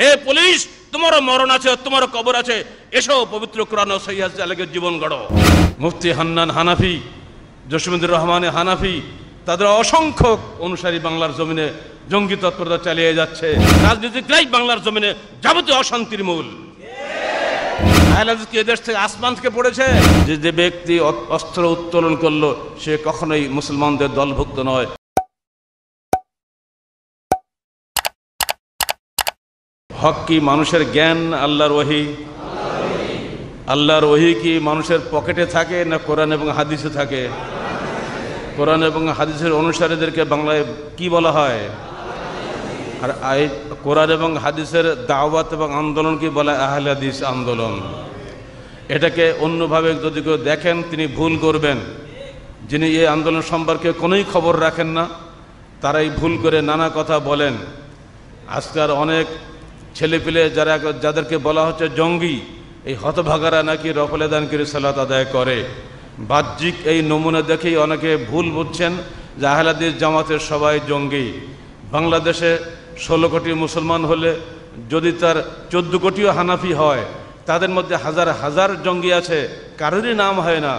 হে police তোমার মরণ আছে তোমার কবর আছে এসো পবিত্র কোরআন ও সৈয়াদ জীবন গড় মুফতি হান্নান হানাফি জসিমুদ্দুর রহমানে হানাফি তাদের অসংখ্য অনুসারী বাংলার জমিনে জঙ্গি তৎপরতা চালিয়ে যাচ্ছে লাইফ বাংলার জমিনে যাবতীয় অশান্তির মূল কি এদেশ থেকে আসমান থেকে পড়েছে যে যে ব্যক্তি অস্ত্র উত্তোলন করলো সে কখনোই মুসলমানদের দলভুক্ত নয় হক কি মানুষের জ্ঞান আল্লাহর ওহি আল্লাহর ওহি কি মানুষের পকেটে থাকে না কোরআন এবং হাদিসে থাকে কোরআন এবং হাদিসের অনুসারীদেরকে বাংলায় কি বলা হয় আর কোরআন এবং হাদিসের দাওয়াত এবং কি বলা আহলে হাদিস আন্দোলন এটাকে অন্যভাবে যদি কেউ দেখেন তিনি ভুল করবেন যিনি এই আন্দোলন সম্পর্কে কোনোই খবর রাখেন না তারাই ভুল করে নানা কথা বলেন আজকাল অনেক ছেলেপিলে যারা যাদেরকে বলা হচ্ছে জঙ্গি এই হতভাগারা নাকি রফলেদান করে সালাত আদায় করে বাহ্যিক এই নমুনা দেখেই অনেকে ভুল বুঝছেন যে আহলাদিস জামাতের সবাই জঙ্গি বাংলাদেশে ষোলো কোটি মুসলমান হলে যদি তার চোদ্দ কোটিও হানাফি হয় তাদের মধ্যে হাজার হাজার জঙ্গি আছে কারোরই নাম হয় না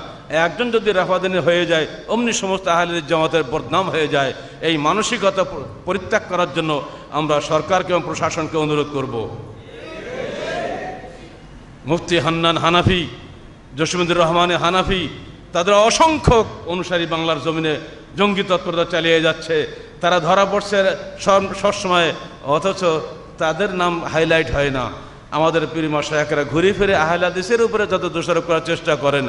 একজন যদি রাফাদিনী হয়ে যায় অমনি সমস্ত আহলিদ জামাতের বদনাম হয়ে যায় এই মানসিকতা পরিত্যাগ করার জন্য আমরা সরকারকে এবং প্রশাসনকে অনুরোধ করব মুফতি হান্নান হানাফি জসিমুদ্দুর রহমানে হানাফি তাদের অসংখ্য অনুসারী বাংলার জমিনে জঙ্গি তৎপরতা চালিয়ে যাচ্ছে তারা ধরা পড়ছে সবসময় অথচ তাদের নাম হাইলাইট হয় না আমাদের পীরমশায়করা ঘুরে ফিরে আহলাদিসের উপরে যত দোষারোপ করার চেষ্টা করেন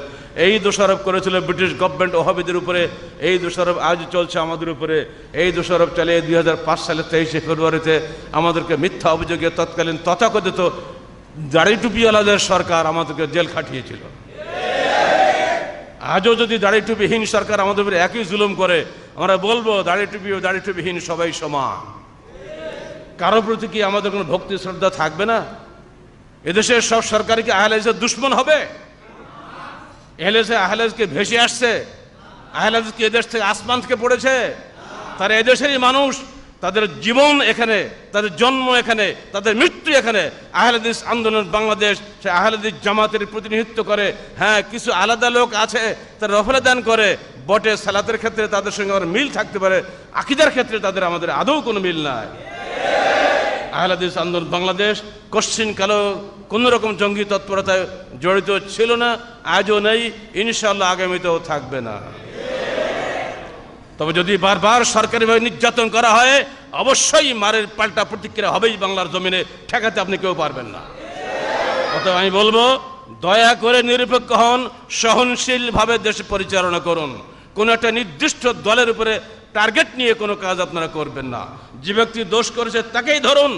এই দোষারোপ করেছিল ব্রিটিশ গভর্নমেন্ট ওহাবিদের উপরে এই দোষারোপ আজ চলছে আমাদের উপরে এই দোষারোপ চালিয়ে দুই হাজার পাঁচ সালের তেইশে ফেব্রুয়ারিতে আমাদেরকে মিথ্যা অভিযোগে তৎকালীন তথাকথিত দাড়ি টুপিওয়ালাদের সরকার আমাদেরকে জেল খাটিয়েছিল আজও যদি দাড়ি টুপিহীন সরকার আমাদের উপরে একই জুলুম করে আমরা বলবো দাড়ি টুপি ও দাড়ি টুপিহীন সবাই সমান কারো প্রতি কি আমাদের কোনো ভক্তি শ্রদ্ধা থাকবে না এদেশের সব সরকারি কি আহলেজের দুশ্মন হবে এহলেজে আহলেজকে ভেসে আসছে আহলেজ কি এদেশ থেকে আসমান থেকে পড়েছে তারা এদেশেরই মানুষ তাদের জীবন এখানে তাদের জন্ম এখানে তাদের মৃত্যু এখানে আহলেদিস আন্দোলন বাংলাদেশ সে আহলেদিস জামাতের প্রতিনিধিত্ব করে হ্যাঁ কিছু আলাদা লোক আছে তারা রফলে দান করে বটে সালাতের ক্ষেত্রে তাদের সঙ্গে আমার মিল থাকতে পারে আকিদার ক্ষেত্রে তাদের আমাদের আদৌ কোনো মিল নাই আহলাদিস আন্দোলন বাংলাদেশ কশ্চিনকালেও কোনো রকম জঙ্গি তৎপরতায় জড়িত ছিল না আজও নেই ইনশাল্লাহ আগামীতেও থাকবে না তবে যদি বারবার সরকারিভাবে নির্যাতন করা হয় অবশ্যই মারের পাল্টা প্রতিক্রিয়া হবেই বাংলার জমিনে ঠেকাতে আপনি কেউ পারবেন না অতএব আমি বলবো দয়া করে নিরপেক্ষ হন সহনশীলভাবে দেশ পরিচালনা করুন কোনো একটা নির্দিষ্ট দলের উপরে টার্গেট নিয়ে কোনো কাজ আপনারা করবেন না যে ব্যক্তি দোষ করেছে তাকেই ধরুন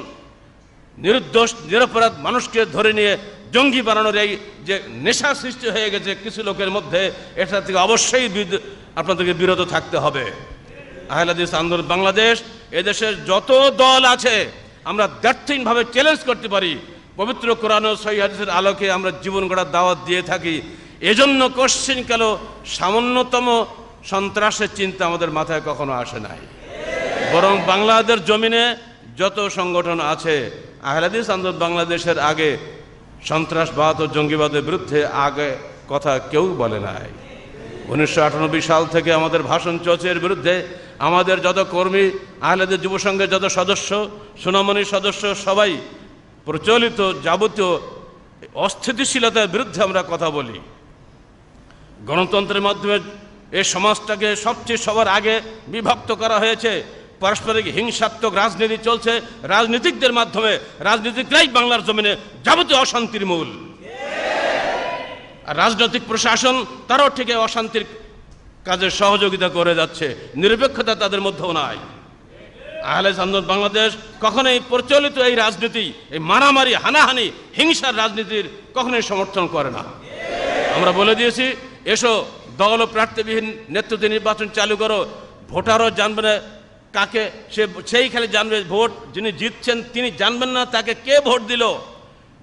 নিরুদ্দোষ নিরপরাধ মানুষকে ধরে নিয়ে জঙ্গি বানানোর এই যে নেশা সৃষ্টি হয়ে গেছে কিছু লোকের মধ্যে এটা থেকে অবশ্যই আপনাদেরকে বিরত থাকতে হবে আহলাদিস আন্দোলন বাংলাদেশ এদেশের যত দল আছে আমরা দার্থীনভাবে চ্যালেঞ্জ করতে পারি পবিত্র কোরআন ও সহিদের আলোকে আমরা জীবন গড়ার দাওয়াত দিয়ে থাকি এজন্য কোশ্চিন কেন সামান্যতম সন্ত্রাসের চিন্তা আমাদের মাথায় কখনো আসে নাই বরং বাংলাদেশের জমিনে যত সংগঠন আছে আহলাদিস আন্দোলন বাংলাদেশের আগে সন্ত্রাসবাদ ও জঙ্গিবাদের বিরুদ্ধে আগে কথা কেউ বলে নাই উনিশশো সাল থেকে আমাদের ভাষণ চর্চের বিরুদ্ধে আমাদের যত কর্মী আহলেদের যুবসংঘের যত সদস্য সোনামণি সদস্য সবাই প্রচলিত যাবতীয় অস্থিতিশীলতার বিরুদ্ধে আমরা কথা বলি গণতন্ত্রের মাধ্যমে এ সমাজটাকে সবচেয়ে সবার আগে বিভক্ত করা হয়েছে পারস্পরিক হিংসাত্মক রাজনীতি চলছে রাজনীতিকদের মাধ্যমে রাজনীতিকরাই বাংলার জমিনে যাবতীয় অশান্তির মূল আর রাজনৈতিক প্রশাসন তারাও ঠিক অশান্তির কাজে সহযোগিতা করে যাচ্ছে নিরপেক্ষতা তাদের মধ্যেও নাই আহলে আন্দোলন বাংলাদেশ কখনোই প্রচলিত এই রাজনীতি এই মারামারি হানাহানি হিংসার রাজনীতির কখনোই সমর্থন করে না আমরা বলে দিয়েছি এসো দল প্রার্থীবিহীন নেতৃত্ব নির্বাচন চালু করো ভোটারও জানবে না কাকে সে সেই খেলে জানবে ভোট যিনি জিতছেন তিনি জানবেন না তাকে কে ভোট দিল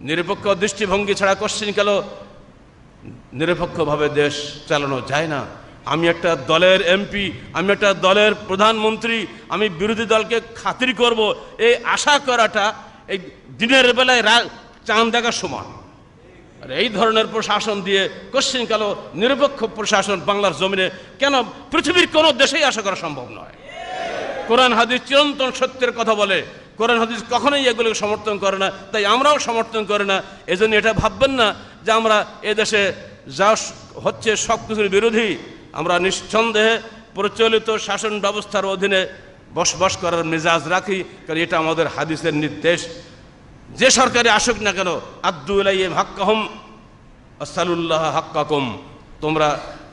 নিরপেক্ষ দৃষ্টিভঙ্গি ছাড়া কোশ্চিন গেল নিরপেক্ষভাবে দেশ চালানো যায় না আমি একটা দলের এমপি আমি একটা দলের প্রধানমন্ত্রী আমি বিরোধী দলকে খাতির করব এই আশা করাটা এই দিনের বেলায় চাঁদ দেখার সমান আর এই ধরনের প্রশাসন দিয়ে কালো নিরপেক্ষ প্রশাসন বাংলার জমিনে কেন পৃথিবীর কোনো দেশেই আশা করা সম্ভব নয় কোরআন হাদিস চিরন্তন সত্যের কথা বলে কোরআন হাদিস কখনোই এগুলোকে সমর্থন করে না তাই আমরাও সমর্থন করে না এজন্য এটা ভাববেন না যে আমরা এদেশে যা হচ্ছে সব কিছুর বিরোধী আমরা নিঃসন্দেহে প্রচলিত শাসন ব্যবস্থার অধীনে বসবাস করার মেজাজ রাখি কারণ এটা আমাদের হাদিসের নির্দেশ যে সরকারে আসুক না কেন আব্দুল্লাইম হাক্কাহম আসালুল্লাহ হাক্কাকুম তোমরা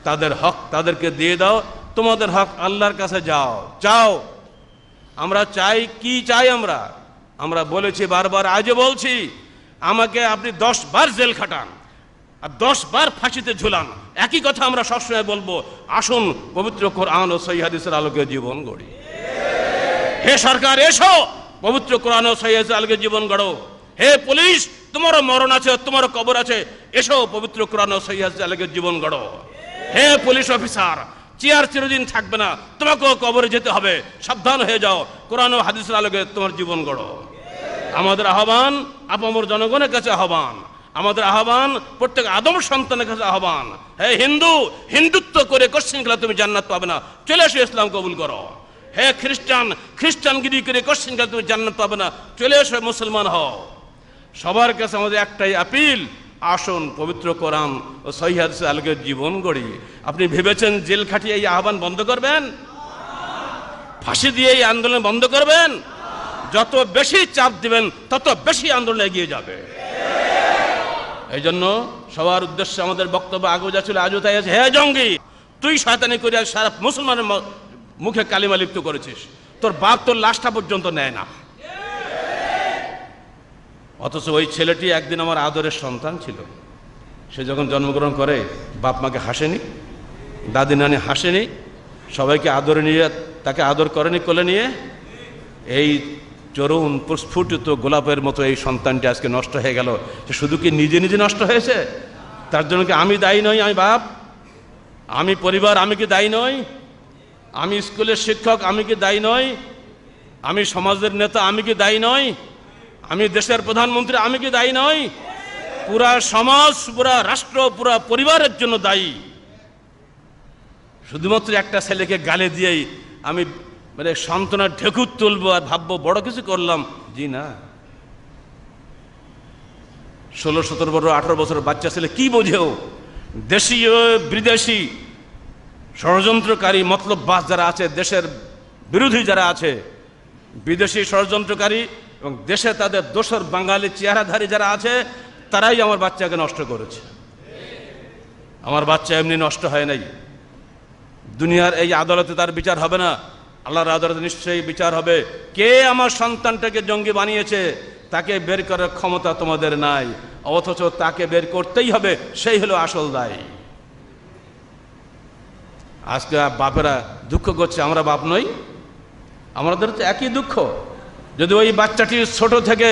তাদের হক তাদেরকে দিয়ে দাও তোমাদের হক আল্লাহর কাছে যাও চাও আমরা চাই কি চাই আমরা আমরা বলেছি বারবার আজও বলছি আমাকে আপনি দশ বার জেল খাটান আর দশ বার ফাঁসিতে ঝুলান একই কথা আমরা সবসময় বলবো আসুন পবিত্র কোরআন ও সৈহাদিসের আলোকে জীবন গড়ি হে সরকার এসো পবিত্র কোরআন ও সৈহাদিসের আলোকে জীবন গড়ো হে পুলিশ তোমার মরণ আছে তোমার কবর আছে এসো পবিত্র কোরআন সৈয়াদ জীবন গড় হে পুলিশ অফিসার চেয়ার চিরদিন থাকবে না তোমাকেও কবরে যেতে হবে সাবধান হয়ে যাও কোরআন ও আলোকে তোমার জীবন গড় আমাদের আহ্বান আপামর জনগণের কাছে আহ্বান আমাদের আহ্বান প্রত্যেক আদম সন্তানের কাছে আহ্বান হে হিন্দু হিন্দুত্ব করে কোশ্চিন খেলা তুমি জান্নাত পাবে না চলে এসো ইসলাম কবুল করো হে খ্রিস্টান খ্রিস্টানগিরি করে কোশ্চিন খেলা তুমি জান্নাত পাবে না চলে এসো মুসলমান হও সবার কাছে আমাদের একটাই আপিল আসুন পবিত্র কোরআন ও সৈহাদ আলগের জীবন গড়ি আপনি ভেবেছেন জেল খাটিয়ে এই আহ্বান বন্ধ করবেন ফাঁসি দিয়ে এই আন্দোলন বন্ধ করবেন যত বেশি চাপ দিবেন তত বেশি আন্দোলন এগিয়ে যাবে এই জন্য সবার উদ্দেশ্যে আমাদের বক্তব্য আগে যা ছিল আজও তাই আছে হে জঙ্গি তুই শয়তানি করিয়া সারা মুসলমানের মুখে কালিমা লিপ্ত করেছিস তোর বাপ তোর লাশটা পর্যন্ত নেয় না অথচ ওই ছেলেটি একদিন আমার আদরের সন্তান ছিল সে যখন জন্মগ্রহণ করে বাপ মাকে হাসেনি দাদি নানি হাসেনি সবাইকে আদরে নিয়ে তাকে আদর করেনি কোলে নিয়ে এই চরুণ প্রস্ফুটিত গোলাপের মতো এই সন্তানটি আজকে নষ্ট হয়ে গেল সে শুধু কি নিজে নিজে নষ্ট হয়েছে তার জন্য কি আমি দায়ী নই আমি বাপ আমি পরিবার আমি কি দায়ী নই আমি স্কুলের শিক্ষক আমি কি দায়ী নই আমি সমাজের নেতা আমি কি দায়ী নই আমি দেশের প্রধানমন্ত্রী আমি কি দায়ী নই পুরা সমাজ পুরা রাষ্ট্র পুরা পরিবারের জন্য দায়ী শুধুমাত্র একটা ছেলেকে গালে দিয়েই আমি মানে সান্ত্বনার ঢেকুর তুলবো আর ভাববো বড় কিছু করলাম জি না ষোলো সতেরো বড় আঠারো বছর বাচ্চা ছেলে কি বোঝেও দেশীয় বিদেশি ষড়যন্ত্রকারী মতলব বাস যারা আছে দেশের বিরোধী যারা আছে বিদেশি ষড়যন্ত্রকারী এবং দেশে তাদের দোষর বাঙালি চেহারাধারী যারা আছে তারাই আমার বাচ্চাকে নষ্ট করেছে আমার বাচ্চা এমনি নষ্ট হয় নাই দুনিয়ার এই আদালতে তার বিচার হবে না আল্লাহর আদালতে নিশ্চয়ই বিচার হবে কে আমার সন্তানটাকে জঙ্গি বানিয়েছে তাকে বের করার ক্ষমতা তোমাদের নাই অথচ তাকে বের করতেই হবে সেই হলো আসল দায় আজকে বাপেরা দুঃখ করছে আমরা বাপ নই আমাদের তো একই দুঃখ যদি ওই বাচ্চাটি ছোট থেকে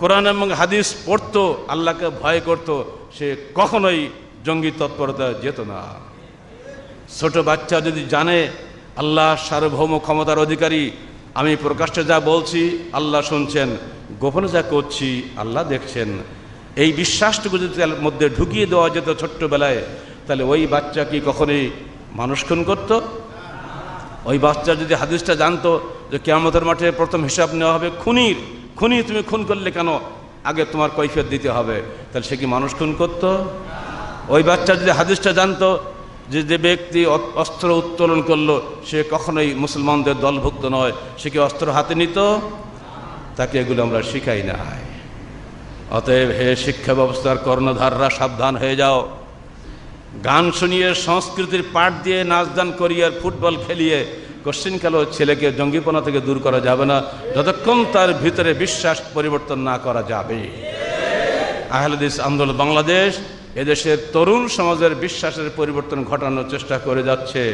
কোরআন এবং হাদিস পড়ত আল্লাহকে ভয় করত সে কখনোই জঙ্গি তৎপরতা যেত না ছোট বাচ্চা যদি জানে আল্লাহ সার্বভৌম ক্ষমতার অধিকারী আমি প্রকাশ্যে যা বলছি আল্লাহ শুনছেন গোপনে যা করছি আল্লাহ দেখছেন এই বিশ্বাসটুকু যদি তার মধ্যে ঢুকিয়ে দেওয়া যেত ছোট্টবেলায় তাহলে ওই বাচ্চা কি কখনোই মানুষ খুন করতো ওই বাচ্চা যদি হাদিসটা জানতো যে কেয়ামতের মাঠে প্রথম হিসাব নেওয়া হবে খুনির খুনি তুমি খুন করলে কেন আগে তোমার কৈফিয়ত দিতে হবে তাহলে সে কি মানুষ খুন করত ওই বাচ্চা যদি হাদিসটা জানতো যে যে ব্যক্তি অস্ত্র উত্তোলন করলো সে কখনোই মুসলমানদের দলভুক্ত নয় সে কি অস্ত্র হাতে নিত তাকে এগুলো আমরা শিখাই না অতএব হে শিক্ষা ব্যবস্থার কর্ণধাররা সাবধান হয়ে যাও গান শুনিয়ে সংস্কৃতির পাঠ দিয়ে নাচ গান করিয়ে ফুটবল খেলিয়ে কশ্চিনকালেও ছেলেকে জঙ্গিপনা থেকে দূর করা যাবে না যতক্ষণ তার ভিতরে বিশ্বাস পরিবর্তন না করা যাবে আহলেদিস আন্দোলন বাংলাদেশ এদেশের তরুণ সমাজের বিশ্বাসের পরিবর্তন ঘটানোর চেষ্টা করে যাচ্ছে